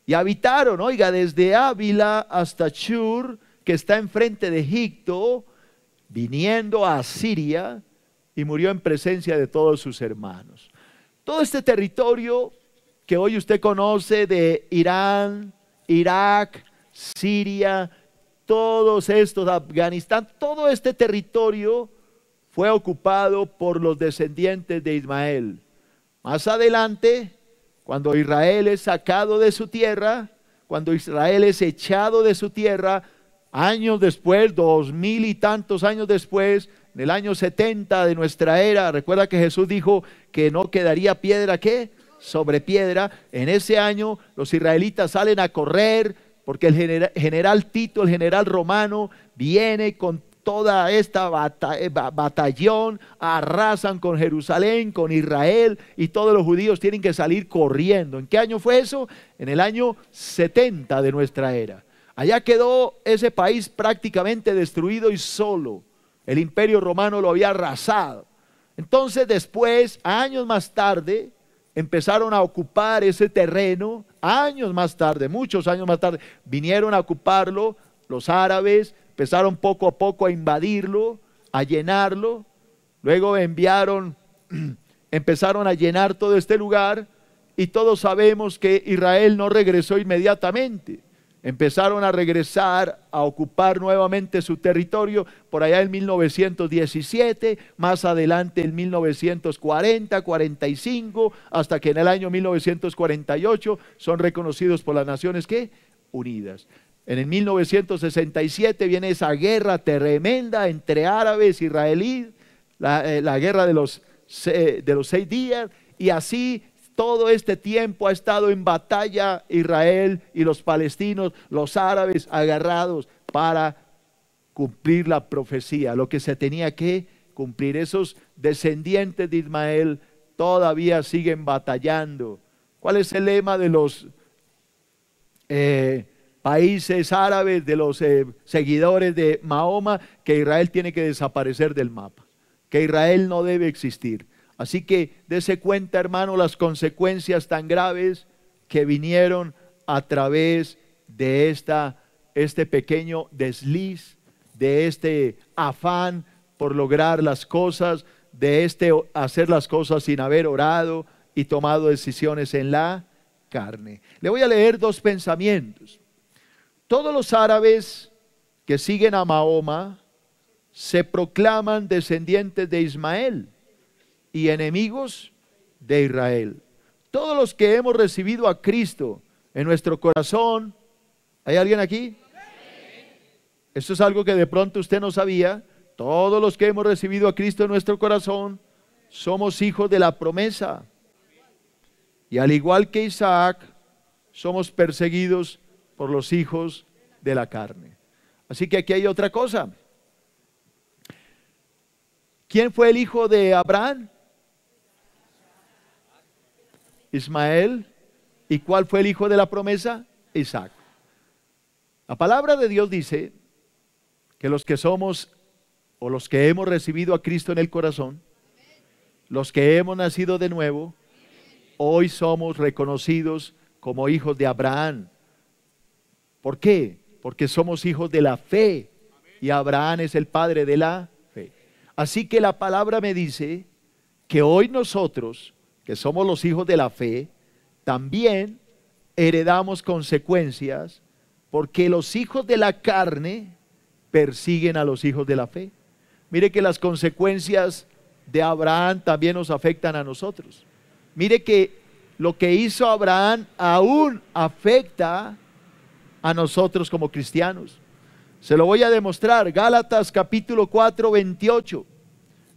Y habitaron, oiga, desde Ávila hasta Chur, que está enfrente de Egipto, viniendo a Siria y murió en presencia de todos sus hermanos. Todo este territorio que hoy usted conoce de Irán, Irak, Siria, todos estos, Afganistán, todo este territorio fue ocupado por los descendientes de Ismael. Más adelante, cuando Israel es sacado de su tierra, cuando Israel es echado de su tierra, años después, dos mil y tantos años después, en el año 70 de nuestra era, recuerda que Jesús dijo que no quedaría piedra que sobre piedra. En ese año los israelitas salen a correr porque el general Tito, el general romano, viene con toda esta eh, batallón, arrasan con Jerusalén, con Israel, y todos los judíos tienen que salir corriendo. ¿En qué año fue eso? En el año 70 de nuestra era. Allá quedó ese país prácticamente destruido y solo. El imperio romano lo había arrasado. Entonces después, años más tarde, empezaron a ocupar ese terreno, años más tarde, muchos años más tarde, vinieron a ocuparlo los árabes, empezaron poco a poco a invadirlo, a llenarlo, luego enviaron, *clears throat* empezaron a llenar todo este lugar y todos sabemos que Israel no regresó inmediatamente empezaron a regresar a ocupar nuevamente su territorio por allá en 1917, más adelante en 1940, 45, hasta que en el año 1948 son reconocidos por las Naciones Unidas. En el 1967 viene esa guerra tremenda entre árabes, israelíes, eh, la, guerra de los, eh, de los seis días, y así todo este tiempo ha estado en batalla Israel y los palestinos, los árabes agarrados para cumplir la profecía, lo que se tenía que cumplir. Esos descendientes de Ismael todavía siguen batallando. ¿Cuál es el lema de los eh, países árabes, de los eh, seguidores de Mahoma? Que Israel tiene que desaparecer del mapa, que Israel no debe existir. Así que dése cuenta, hermano, las consecuencias tan graves que vinieron a través de esta, este pequeño desliz, de este afán por lograr las cosas, de este hacer las cosas sin haber orado y tomado decisiones en la carne. Le voy a leer dos pensamientos. Todos los árabes que siguen a Mahoma se proclaman descendientes de Ismael y enemigos de Israel. Todos los que hemos recibido a Cristo en nuestro corazón, ¿hay alguien aquí? Esto es algo que de pronto usted no sabía. Todos los que hemos recibido a Cristo en nuestro corazón somos hijos de la promesa. Y al igual que Isaac, somos perseguidos por los hijos de la carne. Así que aquí hay otra cosa. ¿Quién fue el hijo de Abraham? Ismael. ¿Y cuál fue el hijo de la promesa? Isaac. La palabra de Dios dice que los que somos o los que hemos recibido a Cristo en el corazón, los que hemos nacido de nuevo, hoy somos reconocidos como hijos de Abraham. ¿Por qué? Porque somos hijos de la fe y Abraham es el padre de la fe. Así que la palabra me dice que hoy nosotros que somos los hijos de la fe, también heredamos consecuencias porque los hijos de la carne persiguen a los hijos de la fe. Mire que las consecuencias de Abraham también nos afectan a nosotros. Mire que lo que hizo Abraham aún afecta a nosotros como cristianos. Se lo voy a demostrar. Gálatas capítulo 4, 28.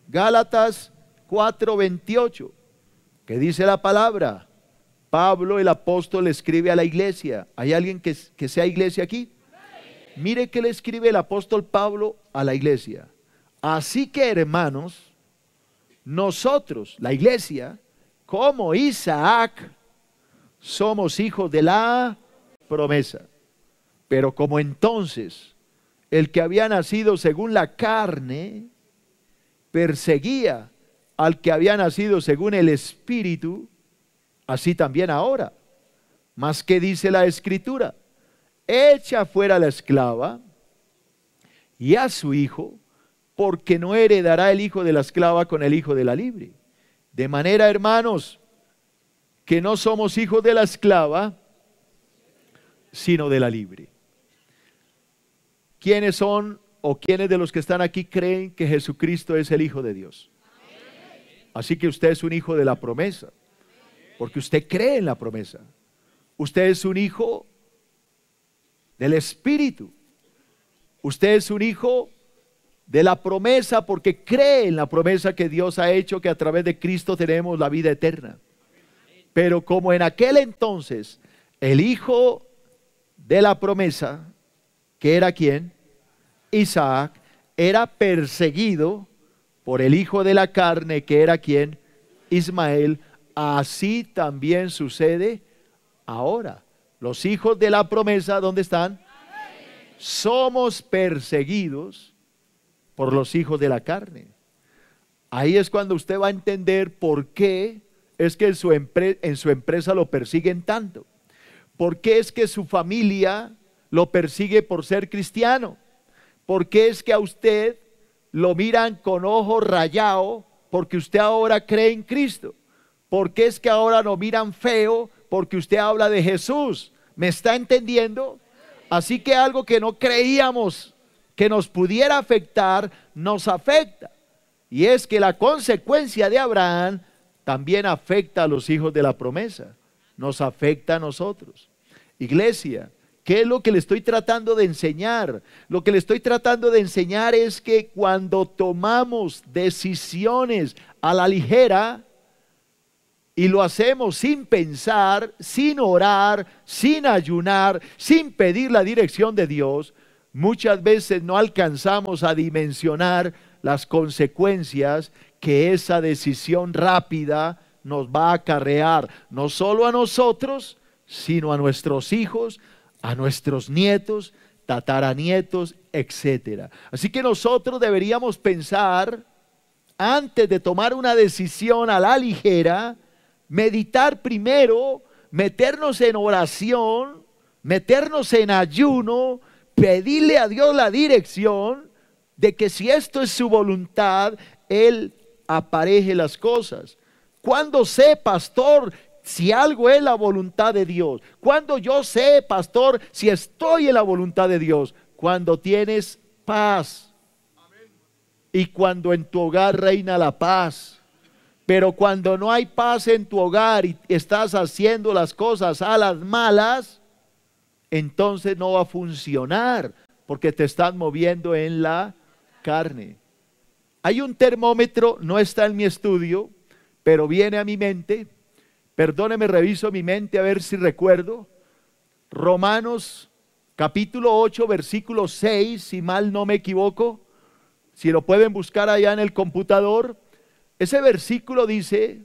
Gálatas 4, 28 que dice la palabra. Pablo, el apóstol, escribe a la iglesia. ¿Hay alguien que, sea iglesia aquí? Mire que le escribe el apóstol Pablo a la iglesia. Así que, hermanos, nosotros, la iglesia, como Isaac, somos hijos de la promesa. Pero como entonces el que había nacido según la carne perseguía al que había nacido según el Espíritu, así también ahora. Más que dice la Escritura, echa fuera la esclava y a su hijo, porque no heredará el hijo de la esclava con el hijo de la libre. De manera, hermanos, que no somos hijos de la esclava, sino de la libre. ¿Quiénes son o quiénes de los que están aquí creen que Jesucristo es el Hijo de Dios? Así que usted es un hijo de la promesa, porque usted cree en la promesa. Usted es un hijo del Espíritu. Usted es un hijo de la promesa porque cree en la promesa que Dios ha hecho que a través de Cristo tenemos la vida eterna. Pero como en aquel entonces el hijo de la promesa, que era quién, Isaac, era perseguido, por el hijo de la carne, que era quien? Ismael. Así también sucede ahora. Los hijos de la promesa, ¿dónde están? Somos perseguidos por los hijos de la carne. Ahí es cuando usted va a entender por qué es que en su, en su empresa lo persiguen tanto. ¿Por qué es que su familia lo persigue por ser cristiano? ¿Por qué es que a usted lo miran con ojo rayado porque usted ahora cree en Cristo. porque es que ahora lo miran feo? Porque usted habla de Jesús. ¿Me está entendiendo? Así que algo que no creíamos que nos pudiera afectar, nos afecta. Y es que la consecuencia de Abraham también afecta a los hijos de la promesa. Nos afecta a nosotros. Iglesia, ¿Qué es lo que le estoy tratando de enseñar? Lo que le estoy tratando de enseñar es que cuando tomamos decisiones a la ligera y lo hacemos sin pensar, sin orar, sin ayunar, sin pedir la dirección de Dios, muchas veces no alcanzamos a dimensionar las consecuencias que esa decisión rápida nos va a acarrear, no solo a nosotros, sino a nuestros hijos, a nuestros nietos, tataranietos, etc. Así que nosotros deberíamos pensar, antes de tomar una decisión a la ligera, meditar primero, meternos en oración, meternos en ayuno, pedirle a Dios la dirección de que si esto es su voluntad, Él apareje las cosas. Cuando sé, pastor, si algo es la voluntad de Dios. Cuando yo sé, pastor, si estoy en la voluntad de Dios, cuando tienes paz. Y cuando en tu hogar reina la paz. Pero cuando no hay paz en tu hogar y estás haciendo las cosas a las malas, entonces no va a funcionar porque te están moviendo en la carne. Hay un termómetro, no está en mi estudio, pero viene a mi mente Perdóneme, reviso mi mente a ver si recuerdo. Romanos capítulo 8, versículo 6, si mal no me equivoco. Si lo pueden buscar allá en el computador. Ese versículo dice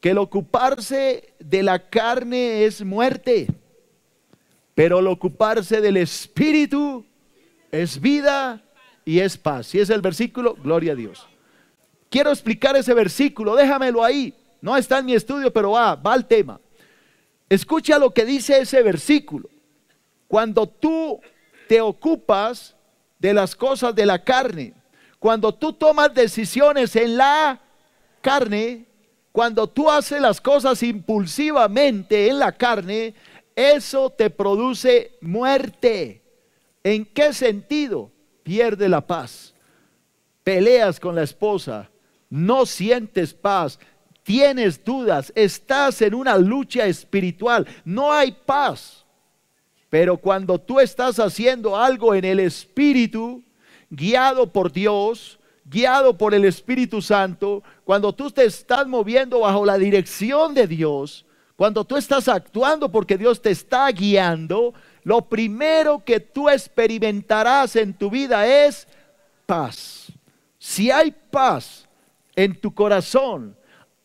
que el ocuparse de la carne es muerte, pero el ocuparse del espíritu es vida y es paz. Y es el versículo, gloria a Dios. Quiero explicar ese versículo, déjamelo ahí. No está en mi estudio, pero va, va al tema. Escucha lo que dice ese versículo. Cuando tú te ocupas de las cosas de la carne, cuando tú tomas decisiones en la carne, cuando tú haces las cosas impulsivamente en la carne, eso te produce muerte. ¿En qué sentido? Pierde la paz. Peleas con la esposa, no sientes paz, tienes dudas, estás en una lucha espiritual, no hay paz. Pero cuando tú estás haciendo algo en el Espíritu, guiado por Dios, guiado por el Espíritu Santo, cuando tú te estás moviendo bajo la dirección de Dios, cuando tú estás actuando porque Dios te está guiando, lo primero que tú experimentarás en tu vida es paz. Si hay paz en tu corazón,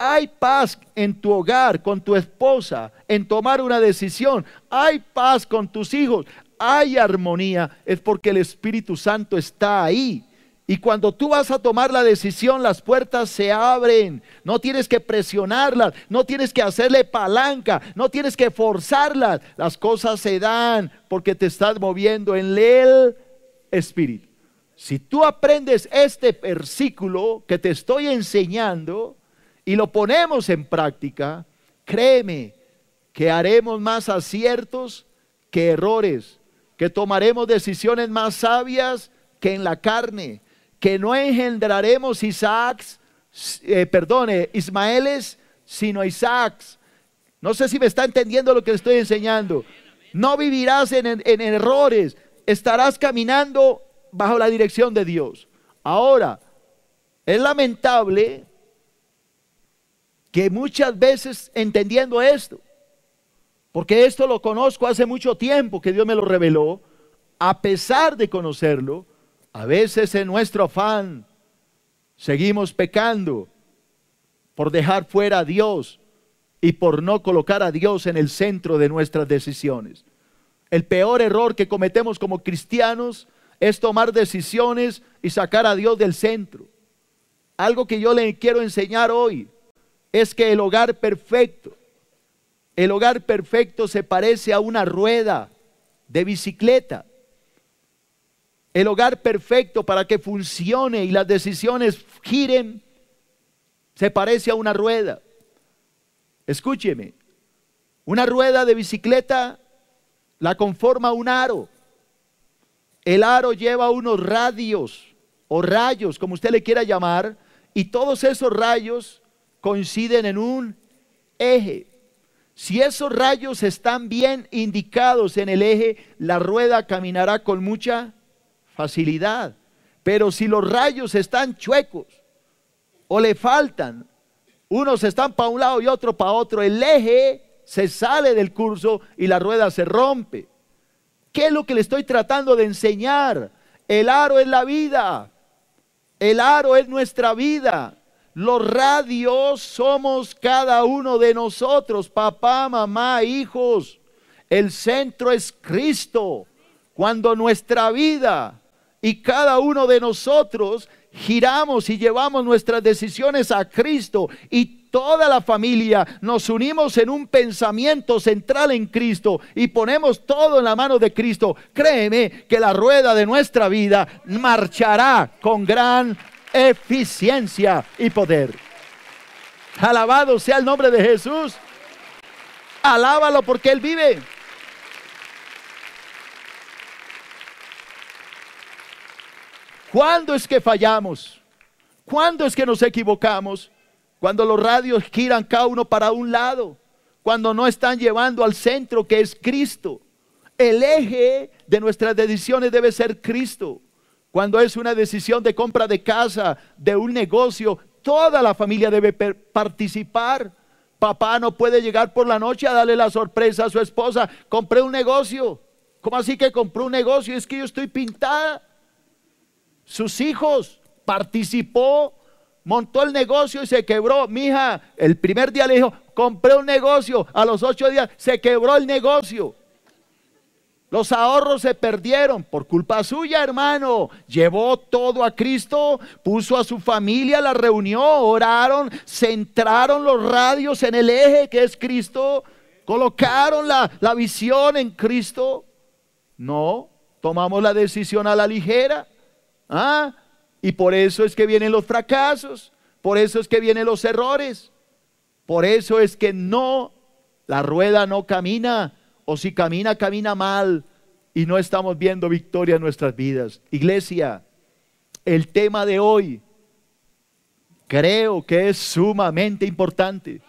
hay paz en tu hogar, con tu esposa, en tomar una decisión. Hay paz con tus hijos. Hay armonía. Es porque el Espíritu Santo está ahí. Y cuando tú vas a tomar la decisión, las puertas se abren. No tienes que presionarlas, no tienes que hacerle palanca, no tienes que forzarlas. Las cosas se dan porque te estás moviendo en el Espíritu. Si tú aprendes este versículo que te estoy enseñando, y lo ponemos en práctica, créeme que haremos más aciertos que errores, que tomaremos decisiones más sabias que en la carne, que no engendraremos Isaacs, eh, perdone, Ismaeles, sino Isaacs. No sé si me está entendiendo lo que estoy enseñando. No vivirás en errores, estarás caminando bajo la dirección de Dios. Ahora, es lamentable que muchas veces entendiendo esto, porque esto lo conozco hace mucho tiempo que Dios me lo reveló, a pesar de conocerlo, a veces en nuestro afán seguimos pecando por dejar fuera a Dios y por no colocar a Dios en el centro de nuestras decisiones. El peor error que cometemos como cristianos es tomar decisiones y sacar a Dios del centro. Algo que yo le quiero enseñar hoy es que el hogar perfecto, el hogar perfecto se parece a una rueda de bicicleta. El hogar perfecto para que funcione y las decisiones giren se parece a una rueda. Escúcheme, una rueda de bicicleta la conforma un aro. El aro lleva unos radios o rayos, como usted le quiera llamar, y todos esos rayos coinciden en un eje. Si esos rayos están bien indicados en el eje, la rueda caminará con mucha facilidad. Pero si los rayos están chuecos o le faltan, unos están para un lado y otro para otro, el eje se sale del curso y la rueda se rompe. ¿Qué es lo que le estoy tratando de enseñar? El aro es la vida. El aro es nuestra vida. Los radios somos cada uno de nosotros, papá, mamá, hijos. El centro es Cristo. Cuando nuestra vida y cada uno de nosotros giramos y llevamos nuestras decisiones a Cristo y toda la familia nos unimos en un pensamiento central en Cristo y ponemos todo en la mano de Cristo, créeme que la rueda de nuestra vida marchará con gran eficiencia y poder. Alabado sea el nombre de Jesús. Alábalo porque Él vive. ¿Cuándo es que fallamos? ¿Cuándo es que nos equivocamos? Cuando los radios giran cada uno para un lado, cuando no están llevando al centro que es Cristo. El eje de nuestras decisiones debe ser Cristo cuando es una decisión de compra de casa, de un negocio, toda la familia debe participar. Papá no puede llegar por la noche a darle la sorpresa a su esposa. Compré un negocio. ¿Cómo así que compró un negocio? Es que yo estoy pintada. Sus hijos participó, montó el negocio y se quebró. Mi hija el primer día le dijo, compré un negocio. A los ocho días se quebró el negocio. Los ahorros se perdieron por culpa suya, hermano. Llevó todo a Cristo, puso a su familia, la reunió, oraron, centraron los radios en el eje que es Cristo, colocaron la, la visión en Cristo. No, tomamos la decisión a la ligera. ¿ah? Y por eso es que vienen los fracasos, por eso es que vienen los errores, por eso es que no, la rueda no camina o si camina, camina mal y no estamos viendo victoria en nuestras vidas. Iglesia, el tema de hoy creo que es sumamente importante.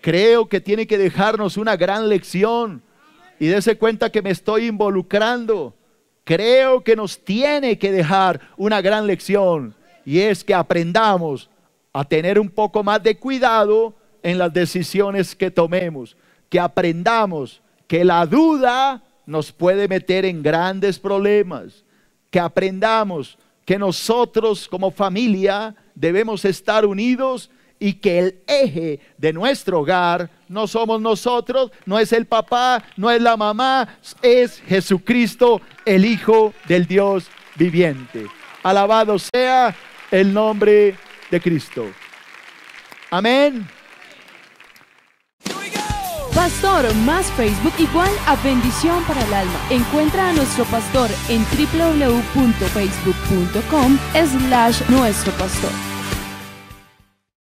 Creo que tiene que dejarnos una gran lección y ese cuenta que me estoy involucrando. Creo que nos tiene que dejar una gran lección y es que aprendamos a tener un poco más de cuidado en las decisiones que tomemos, que aprendamos que la duda nos puede meter en grandes problemas, que aprendamos que nosotros como familia debemos estar unidos y que el eje de nuestro hogar no somos nosotros, no es el papá, no es la mamá, es Jesucristo, el Hijo del Dios viviente. Alabado sea el nombre de Cristo. Amén. Pastor más Facebook igual a bendición para el alma. Encuentra a nuestro pastor en www.facebook.com slash nuestro pastor.